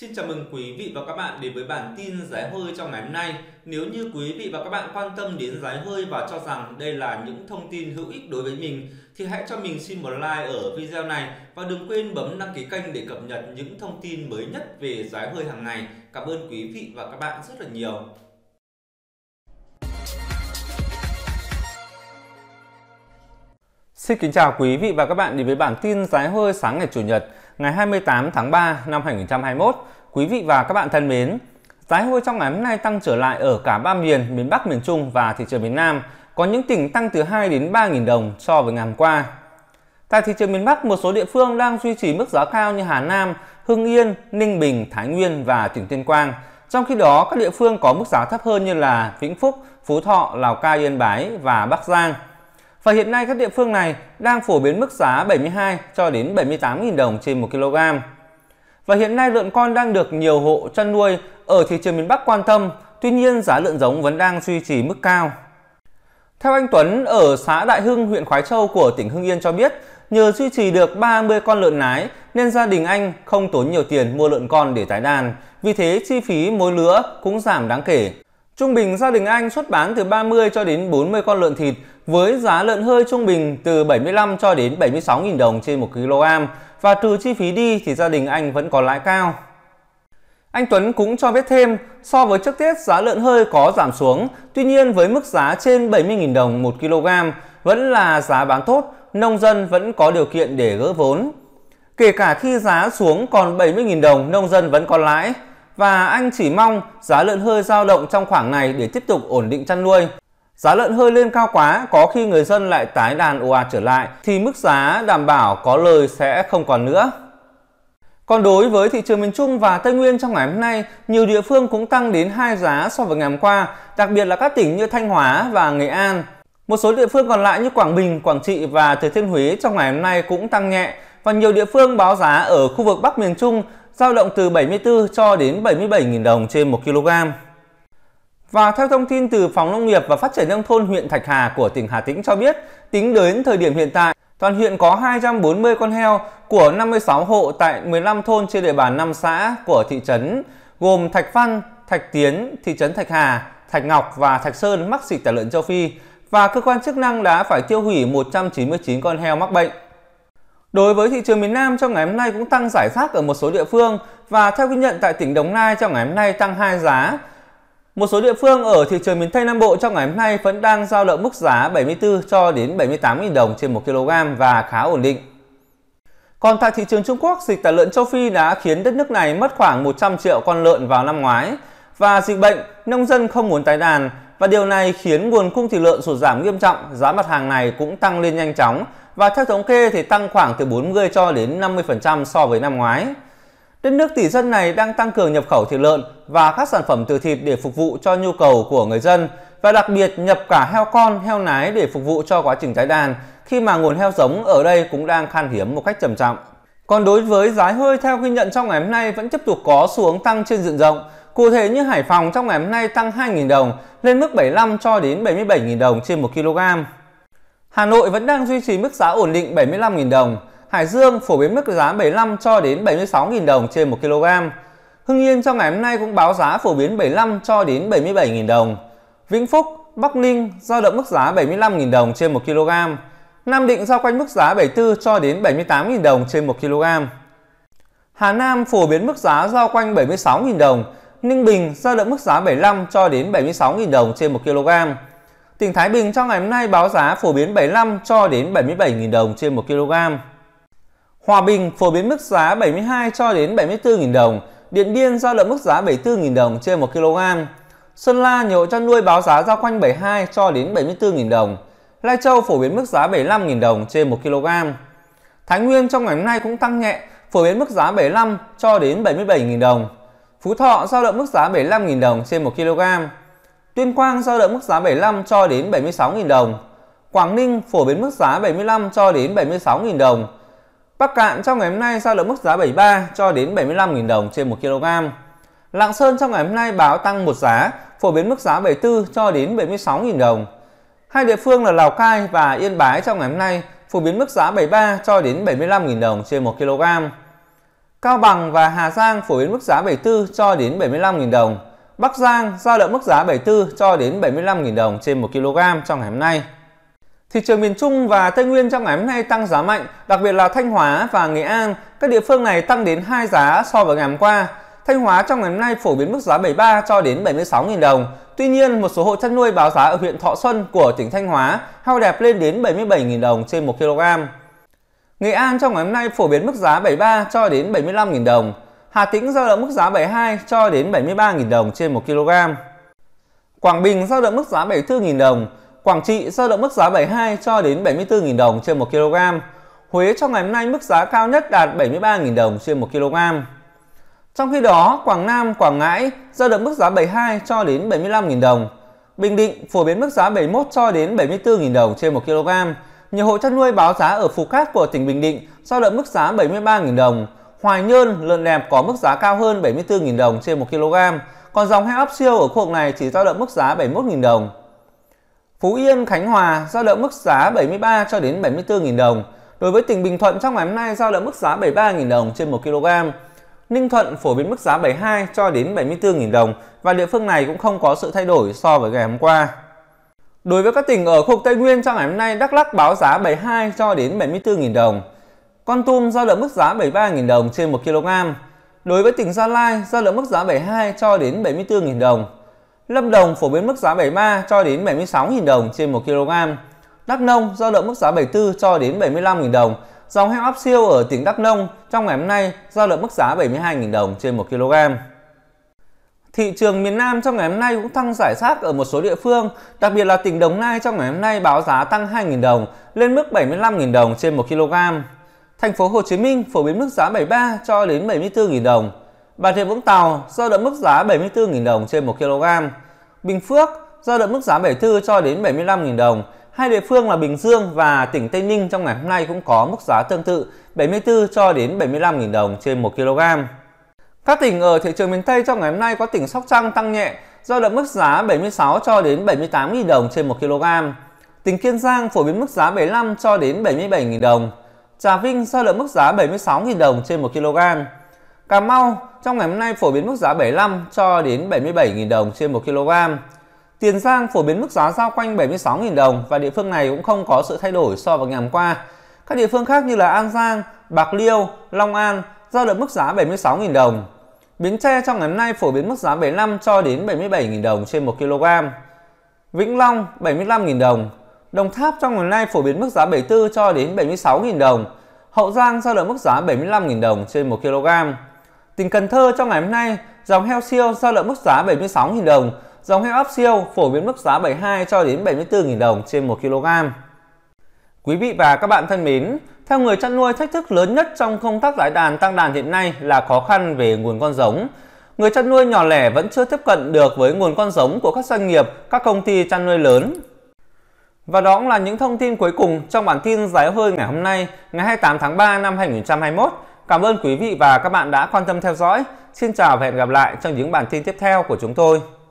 Xin chào mừng quý vị và các bạn đến với bản tin giá hơi trong ngày hôm nay. Nếu như quý vị và các bạn quan tâm đến giá hơi và cho rằng đây là những thông tin hữu ích đối với mình thì hãy cho mình xin một like ở video này và đừng quên bấm đăng ký kênh để cập nhật những thông tin mới nhất về giá hơi hàng ngày. Cảm ơn quý vị và các bạn rất là nhiều. Xin kính chào quý vị và các bạn đến với bản tin giá hơi sáng ngày Chủ nhật ngày 28 tháng 3 năm 2021. Quý vị và các bạn thân mến, giá hơi trong ngày hôm nay tăng trở lại ở cả ba miền, miền Bắc, miền Trung và thị trường miền Nam, có những tỉnh tăng từ 2 đến 3.000 đồng so với ngày hôm qua. Tại thị trường miền Bắc, một số địa phương đang duy trì mức giá cao như Hà Nam, Hưng Yên, Ninh Bình, Thái Nguyên và tỉnh Tuyên Quang. Trong khi đó, các địa phương có mức giá thấp hơn như là Vĩnh Phúc, Phú Thọ, Lào Cai, Yên Bái và Bắc Giang. Và hiện nay các địa phương này đang phổ biến mức giá 72 cho đến 78.000 đồng trên 1 kg. Và hiện nay lợn con đang được nhiều hộ chăn nuôi ở thị trường miền Bắc quan tâm, tuy nhiên giá lợn giống vẫn đang duy trì mức cao. Theo anh Tuấn ở xã Đại Hưng, huyện Khói Châu của tỉnh Hưng Yên cho biết, nhờ duy trì được 30 con lợn nái nên gia đình anh không tốn nhiều tiền mua lợn con để tái đàn, vì thế chi phí mỗi lứa cũng giảm đáng kể. Trung bình gia đình anh xuất bán từ 30 cho đến 40 con lợn thịt với giá lợn hơi trung bình từ 75 cho đến 76.000 đồng trên 1 kg và trừ chi phí đi thì gia đình anh vẫn có lãi cao. Anh Tuấn cũng cho biết thêm, so với trước Tết giá lợn hơi có giảm xuống, tuy nhiên với mức giá trên 70.000 đồng 1 kg vẫn là giá bán tốt, nông dân vẫn có điều kiện để gỡ vốn. Kể cả khi giá xuống còn 70.000 đồng, nông dân vẫn còn lãi. Và anh chỉ mong giá lợn hơi dao động trong khoảng này để tiếp tục ổn định chăn nuôi, Giá lợn hơi lên cao quá, có khi người dân lại tái đàn ồ ạt trở lại thì mức giá đảm bảo có lời sẽ không còn nữa. Còn đối với thị trường miền Trung và Tây Nguyên trong ngày hôm nay, nhiều địa phương cũng tăng đến hai giá so với ngày hôm qua, đặc biệt là các tỉnh như Thanh Hóa và Nghệ An. Một số địa phương còn lại như Quảng Bình, Quảng Trị và Thừa Thiên Huế trong ngày hôm nay cũng tăng nhẹ và nhiều địa phương báo giá ở khu vực Bắc miền Trung giao động từ 74 cho đến 77.000 đồng trên 1 kg. Và theo thông tin từ Phòng Nông nghiệp và Phát triển Nông thôn huyện Thạch Hà của tỉnh Hà Tĩnh cho biết, tính đến thời điểm hiện tại, toàn huyện có 240 con heo của 56 hộ tại 15 thôn trên địa bàn 5 xã của thị trấn gồm Thạch Văn, Thạch Tiến, thị trấn Thạch Hà, Thạch Ngọc và Thạch Sơn mắc dịch tả lợn châu Phi và cơ quan chức năng đã phải tiêu hủy 199 con heo mắc bệnh. Đối với thị trường miền Nam trong ngày hôm nay cũng tăng giải rác ở một số địa phương và theo ghi nhận tại tỉnh Đồng Nai trong ngày hôm nay tăng hai giá một số địa phương ở thị trường miền Tây Nam Bộ trong ngày hôm nay vẫn đang giao động mức giá 74 cho đến 78.000 đồng trên 1 kg và khá ổn định. Còn tại thị trường Trung Quốc, dịch tả lợn châu Phi đã khiến đất nước này mất khoảng 100 triệu con lợn vào năm ngoái. Và dịch bệnh, nông dân không muốn tái đàn và điều này khiến nguồn cung thịt lợn sụt giảm nghiêm trọng, giá mặt hàng này cũng tăng lên nhanh chóng và theo thống kê thì tăng khoảng từ 40 cho đến 50% so với năm ngoái. Đất nước tỷ dân này đang tăng cường nhập khẩu thịt lợn và các sản phẩm từ thịt để phục vụ cho nhu cầu của người dân và đặc biệt nhập cả heo con, heo nái để phục vụ cho quá trình tái đàn khi mà nguồn heo giống ở đây cũng đang khan hiếm một cách trầm trọng. Còn đối với giá hơi theo ghi nhận trong ngày hôm nay vẫn tiếp tục có xuống tăng trên diện rộng. Cụ thể như Hải Phòng trong ngày hôm nay tăng 2.000 đồng lên mức 75 cho đến 77.000 đồng trên 1 kg. Hà Nội vẫn đang duy trì mức giá ổn định 75.000 đồng. Hải Dương phổ biến mức giá 75 cho đến 76.000 đồng trên 1 kg. Hưng Yên trong ngày hôm nay cũng báo giá phổ biến 75 cho đến 77.000 đồng. Vĩnh Phúc, Bắc Ninh giao động mức giá 75.000 đồng trên 1 kg. Nam Định giao quanh mức giá 74 cho đến 78.000 đồng trên 1 kg. Hà Nam phổ biến mức giá giao quanh 76.000 đồng. Ninh Bình giao động mức giá 75 cho đến 76.000 đồng trên 1 kg. Tỉnh Thái Bình trong ngày hôm nay báo giá phổ biến 75 cho đến 77.000 đồng trên 1 kg. Hòa Bình phổ biến mức giá 72 cho đến 74.000 đồng, Điện Biên giao động mức giá 74.000 đồng trên 1 kg. Sơn La nhiều hộ chăn nuôi báo giá giao quanh 72 cho đến 74.000 đồng. Lai Châu phổ biến mức giá 75.000 đồng trên 1 kg. Thái Nguyên trong ngày hôm nay cũng tăng nhẹ, phổ biến mức giá 75 cho đến 77.000 đồng. Phú Thọ giao động mức giá 75.000 đồng trên 1 kg. Tuyên Quang giao động mức giá 75 cho đến 76.000 đồng. Quảng Ninh phổ biến mức giá 75 cho đến 76.000 đồng. Bắc Cạn trong ngày hôm nay giao động mức giá 73 cho đến 75.000 đồng trên 1 kg. Lạng Sơn trong ngày hôm nay báo tăng một giá, phổ biến mức giá 74 cho đến 76.000 đồng. Hai địa phương là Lào Cai và Yên Bái trong ngày hôm nay phổ biến mức giá 73 cho đến 75.000 đồng trên 1 kg. Cao Bằng và Hà Giang phổ biến mức giá 74 cho đến 75.000 đồng. Bắc Giang giao động mức giá 74 cho đến 75.000 đồng trên 1 kg trong ngày hôm nay. Thị trường miền Trung và Tây Nguyên trong ngày hôm nay tăng giá mạnh, đặc biệt là Thanh Hóa và Nghệ An. Các địa phương này tăng đến 2 giá so với ngày hôm qua. Thanh Hóa trong ngày hôm nay phổ biến mức giá 73 cho đến 76.000 đồng. Tuy nhiên, một số hộ chăn nuôi báo giá ở huyện Thọ Xuân của tỉnh Thanh Hóa hao đẹp lên đến 77.000 đồng trên 1 kg. Nghệ An trong ngày hôm nay phổ biến mức giá 73 cho đến 75.000 đồng. Hà Tĩnh giao động mức giá 72 cho đến 73.000 đồng trên 1 kg. Quảng Bình giao động mức giá 74.000 đồng. Quảng Trị giao động mức giá 72 cho đến 74.000 đồng trên 1 kg. Huế trong ngày hôm nay mức giá cao nhất đạt 73.000 đồng trên 1 kg. Trong khi đó, Quảng Nam, Quảng Ngãi giao động mức giá 72 cho đến 75.000 đồng. Bình Định phổ biến mức giá 71 cho đến 74.000 đồng trên 1 kg. Nhiều hộ chăn nuôi báo giá ở phù Cát của tỉnh Bình Định giao động mức giá 73.000 đồng. Hoài Nhơn, lợn đẹp có mức giá cao hơn 74.000 đồng trên 1 kg. Còn dòng heo áp siêu ở khu vực này chỉ giao động mức giá 71.000 đồng. Phú Yên, Khánh Hòa giao động mức giá 73 cho đến 74.000 đồng. Đối với tỉnh Bình Thuận trong ngày hôm nay giao động mức giá 73.000 đồng trên 1 kg. Ninh Thuận phổ biến mức giá 72 cho đến 74.000 đồng và địa phương này cũng không có sự thay đổi so với ngày hôm qua. Đối với các tỉnh ở khu Tây Nguyên trong ngày hôm nay, Đắk Lắk báo giá 72 cho đến 74.000 đồng. Con Tum giao động mức giá 73.000 đồng trên 1 kg. Đối với tỉnh Gia Lai, giao động mức giá 72 cho đến 74.000 đồng. Lâm Đồng phổ biến mức giá 73 cho đến 76.000 đồng trên 1 kg. Đắk Nông giao động mức giá 74 cho đến 75.000 đồng. Dòng heo áp siêu ở tỉnh Đắk Nông trong ngày hôm nay giao động mức giá 72.000 đồng trên 1 kg. Thị trường miền Nam trong ngày hôm nay cũng tăng giải sát ở một số địa phương, đặc biệt là tỉnh Đồng Nai trong ngày hôm nay báo giá tăng 2.000 đồng lên mức 75.000 đồng trên 1 kg. Thành phố Hồ Chí Minh phổ biến mức giá 73 cho đến 74.000 đồng. Bà Rịa Vũng Tàu giao động mức giá 74.000 đồng trên 1 kg. Bình Phước giao động mức giá 74 cho đến 75.000 đồng. Hai địa phương là Bình Dương và tỉnh Tây Ninh trong ngày hôm nay cũng có mức giá tương tự 74 cho đến 75.000 đồng trên 1 kg. Các tỉnh ở thị trường miền Tây trong ngày hôm nay có tỉnh Sóc Trăng tăng nhẹ, giao động mức giá 76 cho đến 78.000 đồng trên 1 kg. Tỉnh Kiên Giang phổ biến mức giá 75 cho đến 77.000 đồng. Trà Vinh giao động mức giá 76.000 đồng trên 1 kg. Cà Mau trong ngày hôm nay phổ biến mức giá 75 cho đến 77.000 đồng trên 1 kg. Tiền Giang phổ biến mức giá giao quanh 76.000 đồng và địa phương này cũng không có sự thay đổi so với ngày hôm qua. Các địa phương khác như là An Giang, Bạc Liêu, Long An giao động mức giá 76.000 đồng. Bến Tre trong ngày hôm nay phổ biến mức giá 75 cho đến 77.000 đồng trên 1 kg. Vĩnh Long 75.000 đồng. Đồng Tháp trong ngày hôm nay phổ biến mức giá 74 cho đến 76.000 đồng. Hậu Giang giao động mức giá 75.000 đồng trên 1 kg. Tỉnh Cần Thơ trong ngày hôm nay, dòng heo siêu giao động mức giá 76.000 đồng, dòng heo ấp siêu phổ biến mức giá 72 cho đến 74.000 đồng trên 1 kg. Quý vị và các bạn thân mến, theo người chăn nuôi thách thức lớn nhất trong công tác giải đàn tăng đàn hiện nay là khó khăn về nguồn con giống. Người chăn nuôi nhỏ lẻ vẫn chưa tiếp cận được với nguồn con giống của các doanh nghiệp, các công ty chăn nuôi lớn. Và đó cũng là những thông tin cuối cùng trong bản tin giá hơi ngày hôm nay, ngày 28 tháng 3 năm 2021. Cảm ơn quý vị và các bạn đã quan tâm theo dõi. Xin chào và hẹn gặp lại trong những bản tin tiếp theo của chúng tôi.